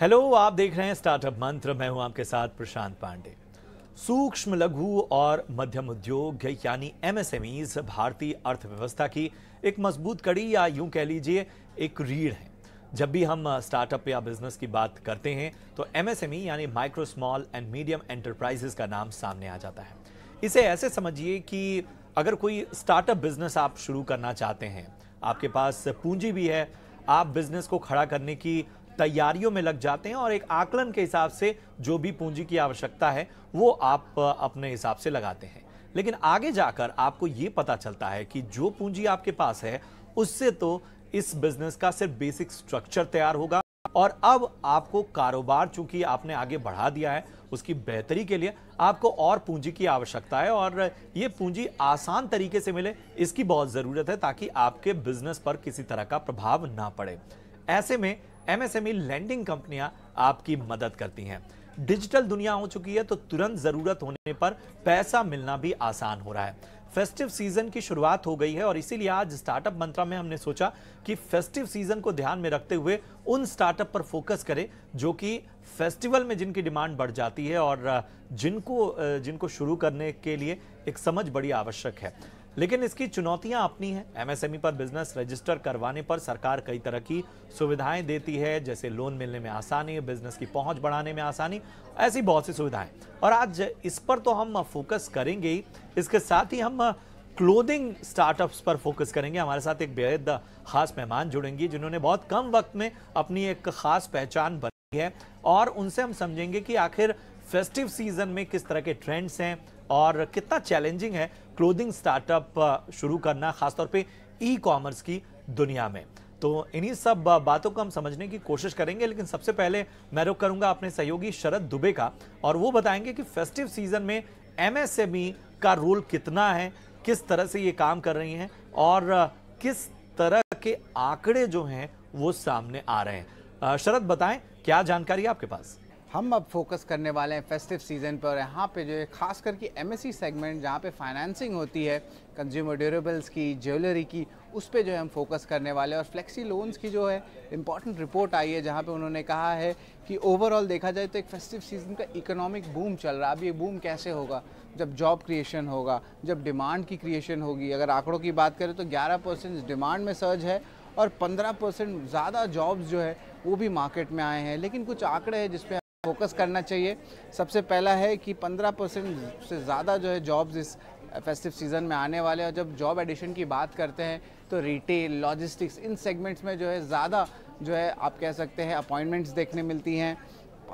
hello आप देख रहे हैं स्टार्टअप मंत्र मैं हूं आपके साथ प्रशांत पांडे सूक्ष्म लघु और मध्यम उद्योग यानी एमएसएमईज भारतीय अर्थव्यवस्था की एक मजबूत कड़ी या यूं कह लीजिए एक रीढ़ है जब भी हम स्टार्टअप या बिजनेस की बात करते हैं तो एमएसएमई e, यानी micro small and medium enterprises का नाम सामने आ जाता है इसे ऐसे समझिए कि अगर कोई स्टार्टअप बिजनेस आप शुरू करना चाहते हैं आपके पास पूंजी भी है आप बिजनेस को खड़ा करने की तैयारियों में लग जाते हैं और एक आकलन के हिसाब से जो भी पूंजी की आवश्यकता है वो आप अपने हिसाब से लगाते हैं लेकिन आगे जाकर आपको ये पता चलता है कि जो पूंजी आपके पास है उससे तो इस बिजनेस का सिर्फ बेसिक स्ट्रक्चर तैयार होगा और अब आपको कारोबार चूंकि आपने आगे बढ़ा दिया है उसकी बेहतरी के लिए आपको और पूंजी की आवश्यकता है और ये पूंजी आसान तरीके से मिले इसकी बहुत ज़रूरत है ताकि आपके बिजनेस पर किसी तरह का प्रभाव ना पड़े ऐसे में एमएसएमई लैंडिंग कंपनियां आपकी मदद करती हैं डिजिटल दुनिया हो चुकी है तो तुरंत जरूरत होने पर पैसा मिलना भी आसान हो रहा है फेस्टिव सीजन की शुरुआत हो गई है और इसीलिए आज स्टार्टअप मंत्रा में हमने सोचा कि फेस्टिव सीजन को ध्यान में रखते हुए उन स्टार्टअप पर फोकस करें जो कि फेस्टिवल में जिनकी डिमांड बढ़ जाती है और जिनको जिनको शुरू करने के लिए एक समझ बड़ी आवश्यक है लेकिन इसकी चुनौतियां अपनी हैं एमएसएमई e पर बिजनेस रजिस्टर करवाने पर सरकार कई तरह की सुविधाएं देती है जैसे लोन मिलने में आसानी बिजनेस की पहुंच बढ़ाने में आसानी ऐसी बहुत सी सुविधाएं और आज इस पर तो हम फोकस करेंगे ही इसके साथ ही हम क्लोदिंग स्टार्टअप्स पर फोकस करेंगे हमारे साथ एक बेहद खास मेहमान जुड़ेंगी जिन्होंने बहुत कम वक्त में अपनी एक खास पहचान बनाई है और उनसे हम समझेंगे कि आखिर फेस्टिव सीजन में किस तरह के ट्रेंड्स हैं और कितना चैलेंजिंग है क्लोथिंग स्टार्टअप शुरू करना खासतौर पे ई कॉमर्स की दुनिया में तो इन्हीं सब बातों को हम समझने की कोशिश करेंगे लेकिन सबसे पहले मैं रुख करूंगा अपने सहयोगी शरद दुबे का और वो बताएंगे कि फेस्टिव सीजन में एमएसएमई e का रोल कितना है किस तरह से ये काम कर रही हैं और किस तरह के आंकड़े जो हैं वो सामने आ रहे हैं शरद बताएं क्या जानकारी आपके पास हम अब फोकस करने वाले हैं फेस्टिव सीज़न पर यहाँ पे जो है खास करके एम सेगमेंट जहाँ पे फाइनेंसिंग होती है कंज्यूमर ड्यूरेबल्स की ज्वेलरी की उस पर जो है हम फोकस करने वाले हैं और फ्लेक्सी लोन्स की जो है इम्पॉर्टेंट रिपोर्ट आई है जहाँ पे उन्होंने कहा है कि ओवरऑल देखा जाए तो एक फेस्टिव सीज़न का इकोनॉमिक बूम चल रहा है अब ये बूम कैसे होगा जब जॉब क्रिएशन होगा जब डिमांड की क्रिएशन होगी अगर आंकड़ों की बात करें तो ग्यारह परसेंट डिमांड में सर्ज है और पंद्रह परसेंट ज़्यादा जॉब्स जो है वो भी मार्केट में आए हैं लेकिन कुछ आंकड़े हैं जिसपे फोकस करना चाहिए सबसे पहला है कि 15 परसेंट से ज़्यादा जो है जॉब्स इस फेस्टिव सीज़न में आने वाले और जब जॉब एडिशन की बात करते हैं तो रिटेल लॉजिस्टिक्स इन सेगमेंट्स में जो है ज़्यादा जो है आप कह सकते हैं अपॉइंटमेंट्स देखने मिलती हैं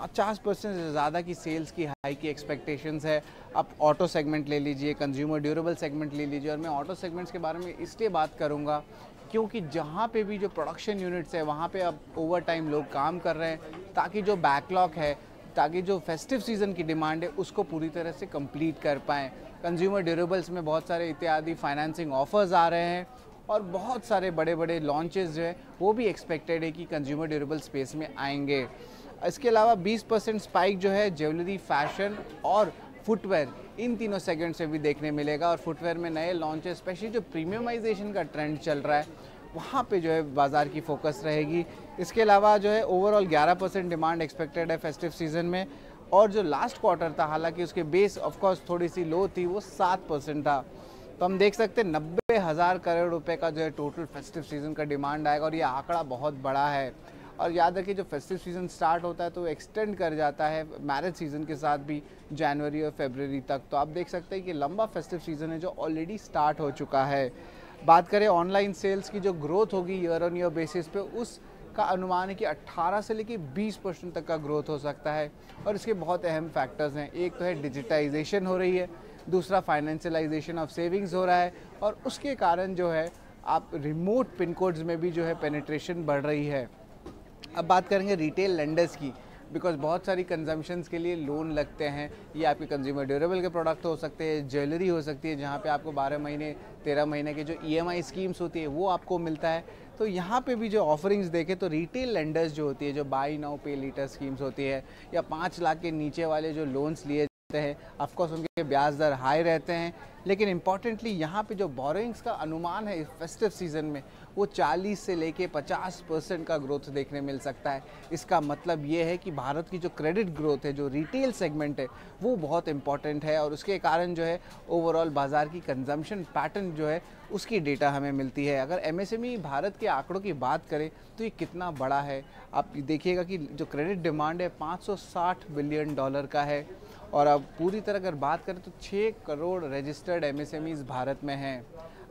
पचास परसेंट से ज़्यादा की सेल्स की हाई की एक्सपेक्टेशंस है आप ऑटो सेगमेंट ले लीजिए कंज्यूमर ड्यूरेबल सेगमेंट ले लीजिए और मैं ऑटो सेगमेंट्स के बारे में इसलिए बात करूँगा क्योंकि जहाँ पे भी जो प्रोडक्शन यूनिट्स है वहाँ पे अब ओवर टाइम लोग काम कर रहे हैं ताकि जो बैकलॉग है ताकि जो फेस्टिव सीज़न की डिमांड है उसको पूरी तरह से कंप्लीट कर पाएँ कंज्यूमर ड्यूरेबल्स में बहुत सारे इत्यादि फाइनेंसिंग ऑफर्स आ रहे हैं और बहुत सारे बड़े बड़े लॉन्चेज जो है वो भी एक्सपेक्टेड है कि कंज्यूमर ड्यूरेबल स्पेस में आएंगे इसके अलावा 20 परसेंट स्पाइक जो है ज्वेलरी फैशन और फुटवेयर इन तीनों सेगमेंट से भी देखने मिलेगा और फुटवेयर में नए लॉन्च स्पेशली जो प्रीमियमाइजेशन का ट्रेंड चल रहा है वहाँ पे जो है बाज़ार की फोकस रहेगी इसके अलावा जो है ओवरऑल 11 परसेंट डिमांड एक्सपेक्टेड है फेस्टिव सीज़न में और जो लास्ट क्वार्टर था हालांकि उसके बेस ऑफकोर्स थोड़ी सी लो थी वो सात परसेंट था तो हम देख सकते हैं नब्बे हज़ार करोड़ रुपए का जो है टोटल फेस्टिव सीज़न का डिमांड आएगा और ये आंकड़ा बहुत बड़ा है और याद रखिए जो फेस्टिव सीज़न स्टार्ट होता है तो एक्सटेंड कर जाता है मैरिज सीज़न के साथ भी जनवरी और फेबररी तक तो आप देख सकते हैं कि लंबा फेस्टिव सीज़न है जो ऑलरेडी स्टार्ट हो चुका है बात करें ऑनलाइन सेल्स की जो ग्रोथ होगी ईयर ऑन ईयर बेसिस पे उस का अनुमान है कि 18 से लेकर 20 परसेंट तक का ग्रोथ हो सकता है और इसके बहुत अहम फैक्टर्स हैं एक तो है डिजिटाइजेशन हो रही है दूसरा फाइनेंशियलाइजेशन ऑफ सेविंग्स हो रहा है और उसके कारण जो है आप रिमोट पिन कोड्स में भी जो है पेनिट्रेशन बढ़ रही है अब बात करेंगे रिटेल लेंडर्स की बिकॉज बहुत सारी कंजम्पशंस के लिए लोन लगते हैं ये आपके कंज्यूमर ड्यूरेबल के प्रोडक्ट हो सकते हैं ज्वेलरी हो सकती है जहाँ पे आपको 12 महीने 13 महीने के जो ई e स्कीम्स होती है वो आपको मिलता है तो यहाँ पे भी जो ऑफरिंग्स देखें तो रिटेल लेंडर्स जो होती है जो buy now pay later schemes होती है या पाँच लाख के नीचे वाले जो लोन्स लिए जाते हैं ऑफकोर्स उनके ब्याज दर हाई रहते हैं लेकिन इम्पॉर्टेंटली यहाँ पे जो बोरोइंग्स का अनुमान है इस फेस्टिव सीजन में वो 40 से लेके 50 परसेंट का ग्रोथ देखने मिल सकता है इसका मतलब ये है कि भारत की जो क्रेडिट ग्रोथ है जो रिटेल सेगमेंट है वो बहुत इंपॉर्टेंट है और उसके कारण जो है ओवरऑल बाज़ार की कंजम्पशन पैटर्न जो है उसकी डेटा हमें मिलती है अगर एम e भारत के आंकड़ों की बात करें तो ये कितना बड़ा है आप देखिएगा कि जो क्रेडिट डिमांड है 560 बिलियन डॉलर का है और अब पूरी तरह अगर बात करें तो 6 करोड़ रजिस्टर्ड एम भारत में हैं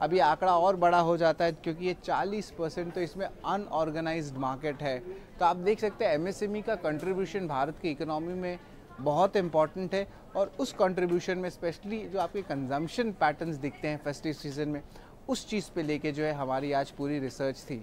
अभी आंकड़ा और बड़ा हो जाता है क्योंकि ये 40 परसेंट तो इसमें अनऑर्गेनाइज मार्केट है तो आप देख सकते हैं एमएसएमई e का कंट्रीब्यूशन भारत की इकोनॉमी में बहुत इम्पॉर्टेंट है और उस कंट्रीब्यूशन में स्पेशली जो आपके कंजम्पशन पैटर्न्स दिखते हैं फेस्टिव सीजन में उस चीज़ पे लेके जो है हमारी आज पूरी रिसर्च थी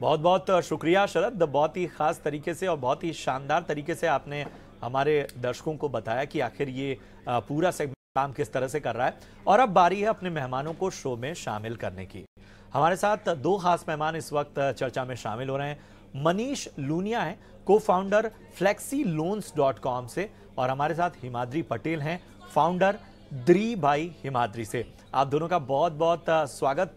बहुत बहुत शुक्रिया शरद बहुत ही ख़ास तरीके से और बहुत ही शानदार तरीके से आपने हमारे दर्शकों को बताया कि आखिर ये पूरा सेगमेंट काम किस तरह से कर रहा है और अब बारी है अपने मेहमानों को शो में शामिल करने की हमारे साथ दो खास मेहमान इस वक्त चर्चा में शामिल हो रहे हैं मनीष लूनिया हैं cofounder Flexi loans dot com से और हमारे साथ हिमाद्री पटेल हैं फाउंडर द्री भाई हिमाद्री से आप दोनों का बहुत बहुत स्वागत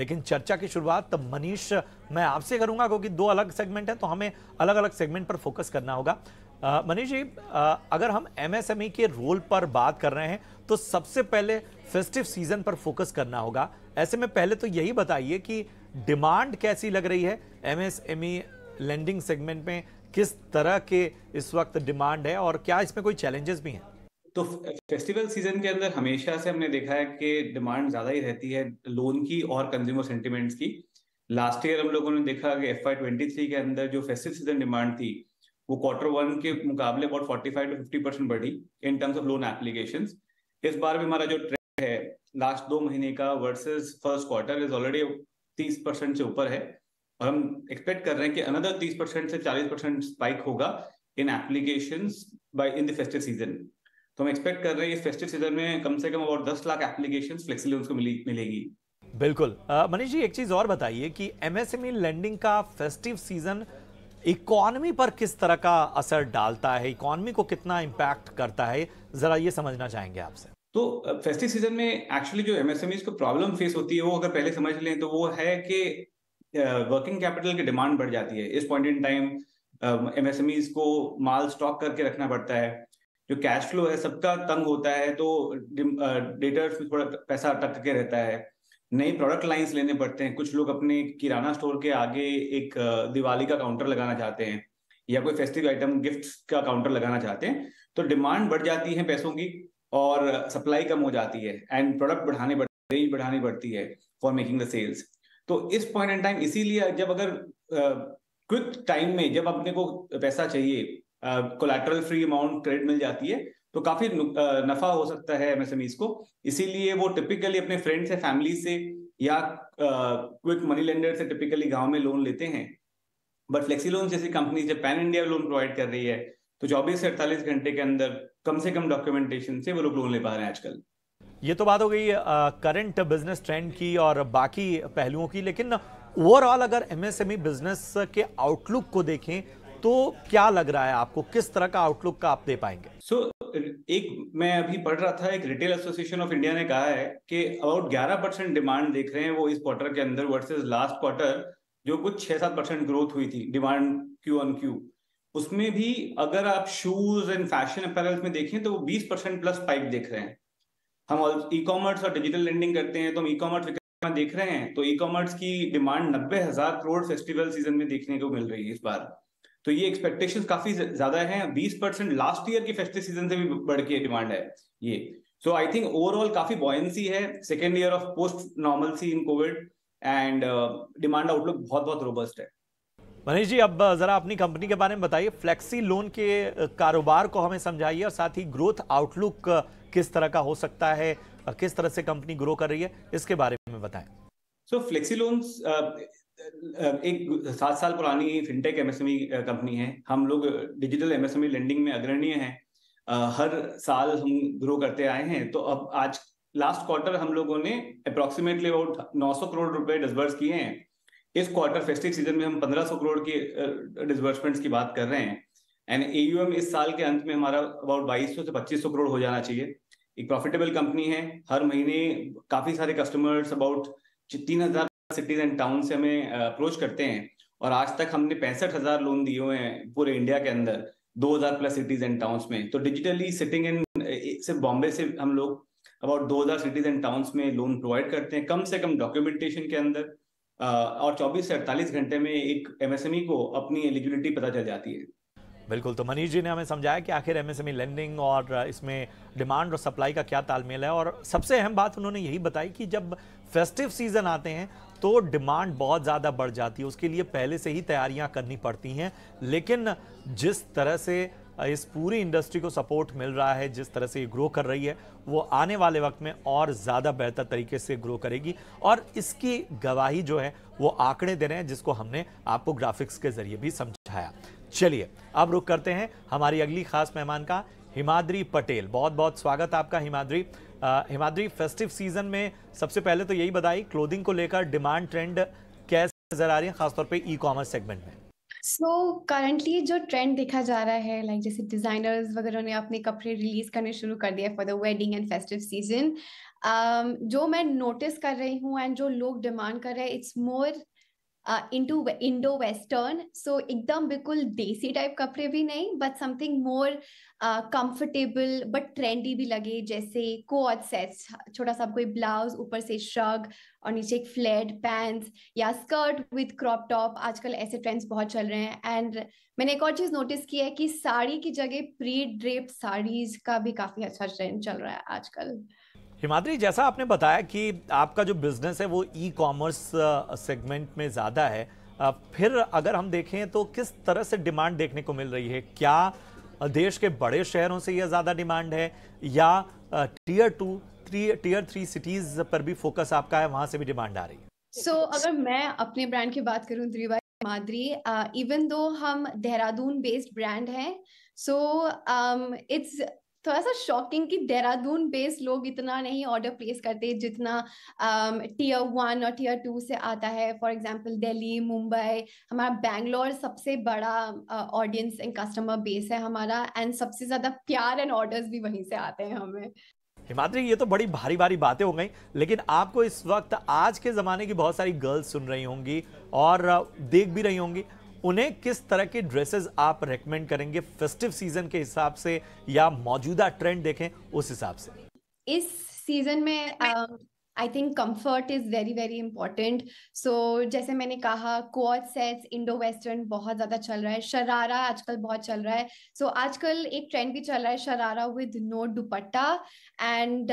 लेकिन चर्चा की शुरुआत मनीष मैं आपसे करूंगा क्योंकि दो अलग सेगमेंट है तो हमें अलग अलग सेगमेंट पर फोकस करना होगा मनीष जी अगर हम एमएसएमई e के रोल पर बात कर रहे हैं तो सबसे पहले फेस्टिव सीजन पर फोकस करना होगा ऐसे में पहले तो यही बताइए कि डिमांड कैसी लग रही है एमएसएमई लेंडिंग सेगमेंट में किस तरह के इस वक्त डिमांड है और क्या इसमें कोई चैलेंजेस भी हैं तो फेस्टिवल सीजन के अंदर हमेशा से हमने देखा है कि डिमांड ज्यादा ही रहती है लोन की और कंज्यूमर सेंटिमेंट्स की लास्ट ईयर हम लोगों ने देखा कि एफ के अंदर जो फेस्टिव सीजन डिमांड थी वो क्वार्टर वन के मुकाबले about forty five to fifty percent बढ़ी in terms of loan application इस बार भी हमारा जो ट्रेंड है लास्ट दो महीने का versus first quarter is already तीस परसेंट से ऊपर है और हम एक्सपेक्ट कर रहे हैं कि अनदर तीस परसेंट से चालीस परसेंट स्पाइक होगा in application by in the festive season तो हम एक्सपेक्ट कर रहे हैं इस फेस्टिव सीजन में कम से कम और दस लाख एप्लीकेशन फ्लेक्सी लोन को मिली मिलेगी बिल्कुल मनीष जी एक चीज और बताइए कि एमएसएमई लैंडिंग e का फेस्टिव सीजन season... इकॉनमी पर किस तरह का असर डालता है इकॉनमी को कितना इम्पैक्ट करता है ज़रा ये समझना चाहेंगे आपसे तो फेस्टिव सीजन में एक्चुअली जो एमएसएमई को प्रॉब्लम फेस होती है वो अगर पहले समझ लें तो वो है कि वर्किंग कैपिटल की डिमांड बढ़ जाती है इस पॉइंट इन टाइम एमएसएमई को माल स्टॉक करके रखना पड़ता है जो कैश फ्लो है सबका तंग होता है तो डेटर्स में थोड़ा पैसा अटक के रहता है नई प्रोडक्ट लाइंस लेने पड़ते हैं कुछ लोग अपने किराना स्टोर के आगे एक दिवाली का काउंटर लगाना चाहते हैं या कोई फेस्टिव आइटम गिफ्ट का काउंटर लगाना चाहते हैं तो डिमांड बढ़ जाती है पैसों की और सप्लाई कम हो जाती है एंड प्रोडक्ट बढ़ाने रेंज बढ़ानी पड़ती है फॉर मेकिंग द सेल्स तो इस पॉइंट एंड टाइम इसीलिए जब अगर क्विक uh, टाइम में जब अपने को पैसा चाहिए कोलेट्रल फ्री अमाउंट क्रेडिट मिल जाती है तो काफी नफा हो सकता है एमएसएमईज को इसीलिए वो टिपिकली अपने फ्रेंड से फैमिली से या क्विक मनी लेंडर से टिपिकली गांव में लोन लेते हैं बट फ्लेक्सी लोन जैसी कंपनी जब पैन इंडिया लोन प्रोवाइड कर रही है तो चौबीस से अड़तालीस घंटे के अंदर कम से कम डॉक्यूमेंटेशन से वो लोग लोन ले पा रहे हैं आजकल ये तो बात हो गई करंट बिजनेस ट्रेंड की और बाकी पहलुओं की लेकिन ओवरऑल अगर एमएसएमई बिजनेस e के आउटलुक को देखें तो क्या लग रहा है आपको किस तरह का आउटलुक का आप दे पाएंगे सो so, एक मैं अभी पढ़ रहा था एक रिटेल एसोसिएशन ऑफ इंडिया ने कहा है कि अबाउट 11 परसेंट डिमांड देख रहे हैं वो इस क्वार्टर के अंदर वर्सेस लास्ट क्वार्टर जो कुछ छह सात परसेंट ग्रोथ हुई थी डिमांड क्यू ऑन क्यू उसमें भी अगर आप शूज एंड फैशन अपैरल में देखें तो वो बीस परसेंट प्लस पाइप देख रहे हैं हम ई कॉमर्स और डिजिटल लेंडिंग करते हैं तो हम ई कॉमर्स देख रहे हैं तो ई कॉमर्स की डिमांड नब्बे हजार करोड़ फेस्टिवल सीजन में देखने को मिल रही है इस बार तो ये एक्सपेक्टेशंस काफी ज्यादा हैं 20 परसेंट लास्ट ईयर की फेस्टिव सीजन से भी बढ़ के डिमांड है ये सो आई थिंक ओवरऑल काफी बॉयंसी है second year of post normalcy in covid and demand outlook बहुत बहुत रोबस्ट है मनीष जी अब जरा अपनी कंपनी के बारे में बताइए फ्लेक्सी लोन के uh, कारोबार को हमें समझाइए और साथ ही ग्रोथ आउटलुक uh, किस तरह का हो सकता है uh, किस तरह से कंपनी ग्रो कर रही है इसके बारे में बताएं सो फ्लेक्सी लोन्स एक सात साल पुरानी फिनटेक एमएसएमई कंपनी है हम लोग डिजिटल एमएसएमई लेंडिंग में अग्रणीय हैं हर साल हम ग्रो करते आए हैं तो अब आज लास्ट क्वार्टर हम लोगों ने अप्रोक्सीमेटली अबाउट 900 करोड़ रुपए डिसबर्स किए हैं इस क्वार्टर फेस्टिव सीजन में हम 1500 करोड़ की डिसबर्समेंट्स की बात कर रहे हैं एंड एयूएम इस साल के अंत में हमारा अबाउट 2200 से 2500 करोड़ हो जाना चाहिए एक प्रॉफिटेबल कंपनी है हर महीने काफी सारे कस्टमर्स अबाउट तीन हजार सिटीज एंड टाउन से हमें अप्रोच करते हैं और आज तक हमने पैंसठ हजार लोन दिए हुए हैं पूरे इंडिया के अंदर 2000 प्लस सिटीज एंड टाउन्स में तो डिजिटली सिटिंग इन सिर्फ बॉम्बे से हम लोग अबाउट 2000 सिटीज एंड टाउन्स में लोन प्रोवाइड करते हैं कम से कम डॉक्यूमेंटेशन के अंदर और 24 से 48 घंटे में एक एमएसएमई e को अपनी एलिजिबिलिटी पता चल जाती है बिल्कुल तो मनीष जी ने हमें समझाया कि आखिर एमएसएमई लेंडिंग e और इसमें डिमांड और सप्लाई का क्या तालमेल है और सबसे अहम बात उन्होंने यही बताई कि जब फेस्टिव सीजन आते हैं तो डिमांड बहुत ज़्यादा बढ़ जाती है उसके लिए पहले से ही तैयारियां करनी पड़ती हैं लेकिन जिस तरह से इस पूरी इंडस्ट्री को सपोर्ट मिल रहा है जिस तरह से ये ग्रो कर रही है वो आने वाले वक्त में और ज़्यादा बेहतर तरीके से ग्रो करेगी और इसकी गवाही जो है वो आंकड़े दे रहे हैं जिसको हमने आपको ग्राफिक्स के जरिए भी समझाया चलिए अब रुक करते हैं हमारी अगली खास मेहमान का हिमाद्री पटेल बहुत बहुत स्वागत आपका हिमाद्री हिमाद्री फेस्टिव सीजन में सबसे पहले तो यही बताई क्लोथिंग को लेकर डिमांड ट्रेंड कैसे नजर आ रही है खासतौर पर ई कॉमर्स सेगमेंट में सो so, करंटली जो ट्रेंड देखा जा रहा है लाइक like जैसे डिजाइनर्स वगैरह ने अपने कपड़े रिलीज करने शुरू कर दिया for the wedding and festive season जो मैं नोटिस कर रही हूँ एंड जो लोग डिमांड कर रहे हैं it's more into Indo western so एकदम बिल्कुल देसी टाइप कपड़े भी नहीं but something more comfortable but trendy भी लगे जैसे कोट सेट्स छोटा सा कोई ब्लाउज ऊपर से श्रग और नीचे एक फ्लेड पैंट्स या स्कर्ट विथ क्रॉप टॉप आजकल ऐसे ट्रेंड्स बहुत चल रहे हैं एंड मैंने एक और चीज नोटिस की है कि साड़ी की जगह प्री ड्रेप साड़ीज का भी काफी अच्छा ट्रेंड चल रहा है आजकल हिमाद्री जैसा आपने बताया कि आपका जो बिजनेस है वो ई कॉमर्स सेगमेंट में ज़्यादा है फिर अगर हम देखें तो किस तरह से डिमांड देखने को मिल रही है क्या देश के बड़े शहरों से यह ज़्यादा डिमांड है या tier two three tier three cities पर भी फोकस आपका है वहाँ से भी डिमांड आ रही है सो so, अगर मैं अपने ब्रांड की बात करूँ त्रिवा मादरी इवन दो हम देहरादून बेस्ड ब्रांड हैं सो इट्स um, थोड़ा सा शॉकिंग कि देहरादून बेस्ड लोग इतना नहीं ऑर्डर प्लेस करते जितना टीयर um, वन और टीयर टू से आता है फॉर एग्जांपल दिल्ली मुंबई हमारा बैंगलोर सबसे बड़ा ऑडियंस एंड कस्टमर बेस है हमारा एंड सबसे ज़्यादा प्यार एंड ऑर्डर्स भी वहीं से आते हैं हमें हिमाद्री ये तो बड़ी भारी भारी बातें हो गई लेकिन आपको इस वक्त आज के ज़माने की बहुत सारी गर्ल्स सुन रही होंगी और uh, देख भी रही होंगी उन्हें किस तरह के ड्रेसेस आप रेकमेंड करेंगे फेस्टिव सीजन के हिसाब से या मौजूदा ट्रेंड देखें उस हिसाब से इस सीजन में I think comfort is very very important so जैसे मैंने कहा कोच सेट्स इंडो वेस्टर्न बहुत ज्यादा चल रहा है शरारा आजकल बहुत चल रहा है सो so, आजकल एक ट्रेंड भी चल रहा है sharara with no dupatta and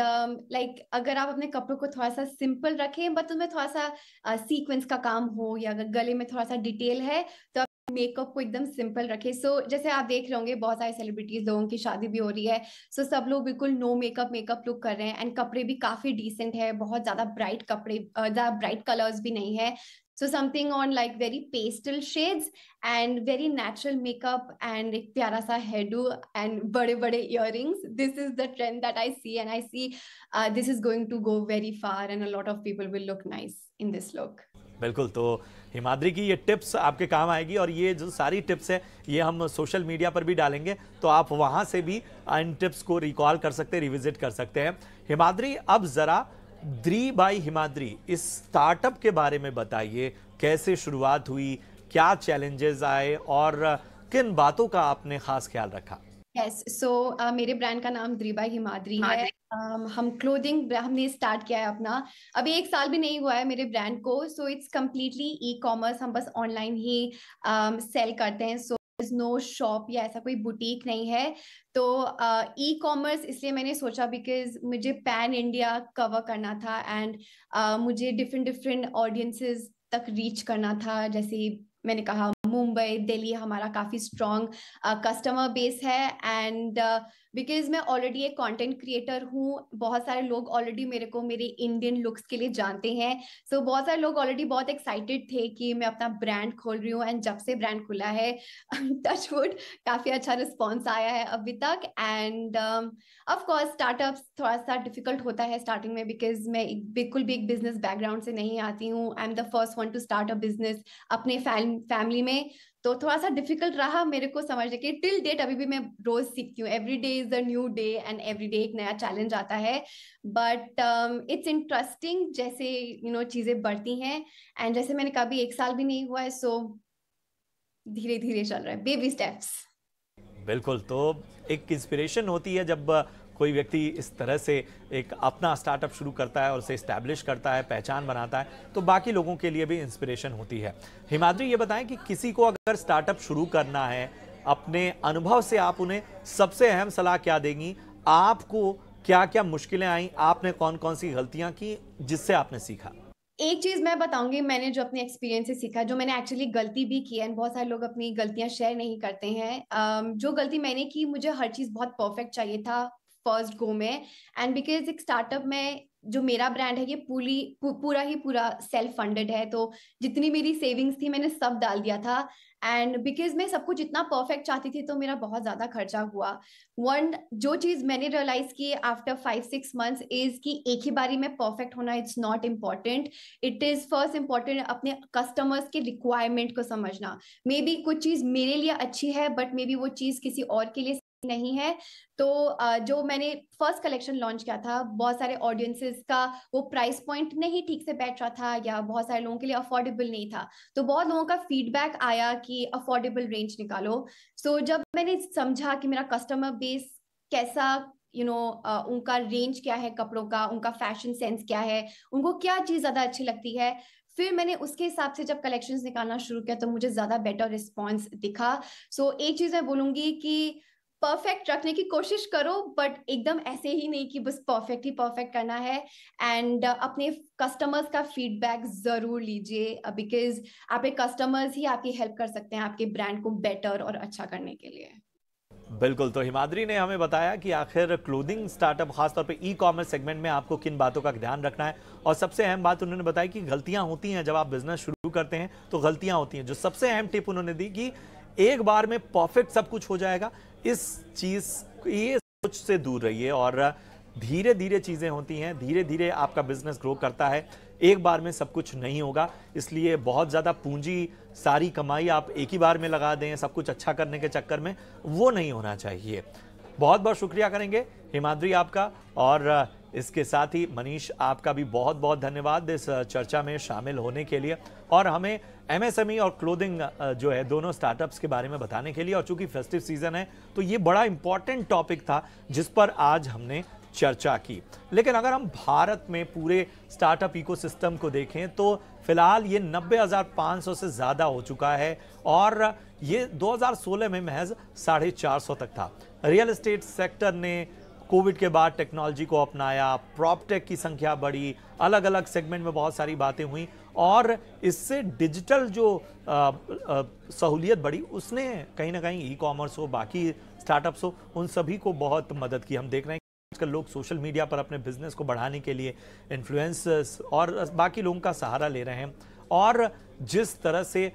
like um, अगर आप अपने कपड़ों को थोड़ा सा सिंपल रखें बट उनमें थोड़ा सा सीक्वेंस uh, का काम हो या अगर गले में थोड़ा सा डिटेल है तो मेकअप को एकदम सिंपल रखे सो so, जैसे आप देख रहे होंगे बहुत सारे सेलिब्रिटीज लोगों की शादी भी हो रही है सो so, सब लोग बिल्कुल नो मेकअप मेकअप लुक कर रहे हैं एंड कपड़े भी काफी डिसेंट है बहुत ज्यादा ब्राइट कपड़े ज्यादा ब्राइट कलर्स भी नहीं है so something on like very pastel shades and very natural makeup and एक प्यारा सा हेडू एंड बड़े बड़े ear this is the trend that I see and I see this is going to go very far and a lot of people will look nice in this look बिल्कुल तो हिमाद्री की ये tips आपके काम आएगी और ये जो सारी टिप्स है ये हम सोशल मीडिया पर भी डालेंगे तो आप वहां से भी इन टिप्स को रिकॉल कर सकते हैं रिविजिट कर सकते हैं हिमाद्री अब ज़रा द्री बाई हिमाद्री इस स्टार्टअप के बारे में बताइए कैसे शुरुआत हुई क्या चैलेंजेस आए और किन बातों का आपने खास ख्याल रखा yes yes, so so, uh, मेरे ब्रांड का नाम बाई हिमाद्री हाँ है um, हम क्लोदिंग हमने स्टार्ट किया है अपना अभी एक साल भी नहीं हुआ है मेरे ब्रांड को so it's completely e commerce हम बस ऑनलाइन ही सेल um, करते हैं सो नो शॉप या ऐसा कोई बुटीक नहीं है तो ई uh, कॉमर्स इसलिए मैंने सोचा बिकॉज मुझे पैन इंडिया कवर करना था एंड uh, मुझे डिफरेंट डिफरेंट ऑडियंसेस तक रीच करना था जैसे मैंने कहा मुंबई दिल्ली हमारा काफ़ी स्ट्रॉन्ग कस्टमर बेस है एंड uh, बिकॉज मैं ऑलरेडी एक कॉन्टेंट क्रिएटर हूँ बहुत सारे लोग ऑलरेडी मेरे को मेरे इंडियन लुक्स के लिए जानते हैं सो so, बहुत सारे लोग ऑलरेडी बहुत एक्साइटेड थे कि मैं अपना ब्रांड खोल रही हूँ एंड जब से ब्रांड खुला है टचवुड काफी अच्छा रिस्पॉन्स आया है अभी तक एंड ऑफकोर्स स्टार्टअप थोड़ा सा डिफिकल्ट होता है स्टार्टिंग में बिकॉज मैं बिल्कुल भी एक बिजनेस बैकग्राउंड से नहीं आती हूँ I am the first one to start a business अपने फैमिली में तो थोड़ा सा डिफिकल्ट रहा मेरे को समझने के टिल डेट अभी भी मैं रोज सीखती हूँ every day is a new day and every day एक नया चैलेंज आता है बट इट्स इंटरेस्टिंग जैसे यू you नो know, चीजें बढ़ती हैं एंड जैसे मैंने कभी एक साल भी नहीं हुआ है सो धीरे धीरे चल रहा है बेबी स्टेप्स बिल्कुल तो एक इंस्पिरेशन होती है जब कोई व्यक्ति इस तरह से एक अपना स्टार्टअप शुरू करता है और उसे इस्टेब्लिश करता है पहचान बनाता है तो बाकी लोगों के लिए भी इंस्पिरेशन होती है हिमाद्री ये बताएं कि किसी को अगर स्टार्टअप शुरू करना है अपने अनुभव से आप उन्हें सबसे अहम सलाह क्या देंगी आपको क्या क्या मुश्किलें आई आपने कौन कौन सी गलतियां की जिससे आपने सीखा एक चीज मैं बताऊंगी मैंने जो अपने एक्सपीरियंस से सीखा जो मैंने एक्चुअली गलती भी की है बहुत सारे लोग अपनी गलतियां शेयर नहीं करते हैं जो गलती मैंने की मुझे हर चीज बहुत परफेक्ट चाहिए था फर्स्ट गो में एंड बिकॉज एक स्टार्टअप में जो मेरा ब्रांड है ये पूरी पू, पूरा ही पूरा सेल्फ फंडेड है तो जितनी मेरी सेविंग्स थी मैंने सब डाल दिया था एंड बिकॉज मैं सब कुछ इतना परफेक्ट चाहती थी तो मेरा बहुत ज्यादा खर्चा हुआ वन जो चीज मैंने रियलाइज की after five six months is कि एक ही बारी में परफेक्ट होना it's not important it is first important अपने कस्टमर्स के रिक्वायरमेंट को समझना मे बी कुछ चीज मेरे लिए अच्छी है बट मे बी वो चीज किसी और के लिए नहीं है तो जो मैंने फर्स्ट कलेक्शन लॉन्च किया था बहुत सारे ऑडियंसेस का वो प्राइस पॉइंट नहीं ठीक से बैठ रहा था या बहुत सारे लोगों के लिए अफोर्डेबल नहीं था तो बहुत लोगों का फीडबैक आया कि अफोर्डेबल रेंज निकालो सो so, जब मैंने समझा कि मेरा कस्टमर बेस कैसा you you know know, uh, उनका रेंज क्या है कपड़ों का उनका फैशन सेंस क्या है उनको क्या चीज़ ज़्यादा अच्छी लगती है फिर मैंने उसके हिसाब से जब कलेक्शंस निकालना शुरू किया तो मुझे ज़्यादा बेटर रिस्पॉन्स दिखा सो so, एक चीज़ मैं बोलूँगी कि परफेक्ट रखने की कोशिश करो बट एकदम ऐसे ही नहीं कि बस परफेक्ट ही परफेक्ट करना है एंड uh, अपने कस्टमर्स का फीडबैक जरूर लीजिए बिकॉज uh, आपके कस्टमर्स ही आपकी हेल्प कर सकते हैं आपके ब्रांड को बेटर और अच्छा करने के लिए बिल्कुल तो हिमाद्री ने हमें बताया कि आखिर क्लोथिंग स्टार्टअप खासतौर पे ई कॉमर्स सेगमेंट में आपको किन बातों का ध्यान रखना है और सबसे अहम बात उन्होंने बताई कि गलतियां होती हैं जब आप बिजनेस शुरू करते हैं तो गलतियां होती हैं जो सबसे अहम टिप उन्होंने दी कि एक बार में परफेक्ट सब कुछ हो जाएगा इस चीज़ ये सोच से दूर रहिए और धीरे धीरे चीज़ें होती हैं धीरे धीरे आपका बिजनेस ग्रो करता है एक बार में सब कुछ नहीं होगा इसलिए बहुत ज़्यादा पूंजी सारी कमाई आप एक ही बार में लगा दें सब कुछ अच्छा करने के चक्कर में वो नहीं होना चाहिए बहुत बहुत शुक्रिया करेंगे हिमाद्री आपका और इसके साथ ही मनीष आपका भी बहुत बहुत धन्यवाद इस चर्चा में शामिल होने के लिए और हमें एमएसएमई e और क्लोथिंग जो है दोनों स्टार्टअप्स के बारे में बताने के लिए और चूंकि फेस्टिव सीजन है तो ये बड़ा इंपॉर्टेंट टॉपिक था जिस पर आज हमने चर्चा की लेकिन अगर हम भारत में पूरे स्टार्टअप इकोसिस्टम को देखें तो फिलहाल ये 90,500 से ज़्यादा हो चुका है और ये 2016 में महज साढ़े चार तक था रियल इस्टेट सेक्टर ने कोविड के बाद टेक्नोलॉजी को अपनाया प्रॉपटेक की संख्या बढ़ी अलग अलग सेगमेंट में बहुत सारी बातें हुई और इससे डिजिटल जो सहूलियत बढ़ी उसने कहीं ना कहीं ई कॉमर्स हो बाकी स्टार्टअप्स हो उन सभी को बहुत मदद की हम देख रहे हैं आजकल लोग सोशल मीडिया पर अपने बिजनेस को बढ़ाने के लिए इन्फ्लुएंसर्स और बाकी लोगों का सहारा ले रहे हैं और जिस तरह से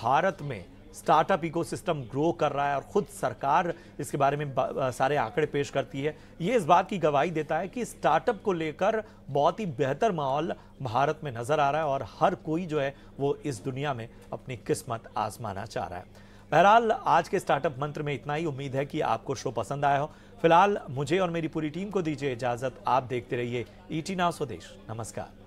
भारत में स्टार्टअप इकोसिस्टम ग्रो कर रहा है और खुद सरकार इसके बारे में सारे आंकड़े पेश करती है ये इस बात की गवाही देता है कि स्टार्टअप को लेकर बहुत ही बेहतर माहौल भारत में नज़र आ रहा है और हर कोई जो है वो इस दुनिया में अपनी किस्मत आजमाना चाह रहा है बहरहाल आज के स्टार्टअप मंत्र में इतना ही उम्मीद है कि आपको शो पसंद आया हो फिलहाल मुझे और मेरी पूरी टीम को दीजिए इजाज़त आप देखते रहिए ईटी e नाव स्वदेश नमस्कार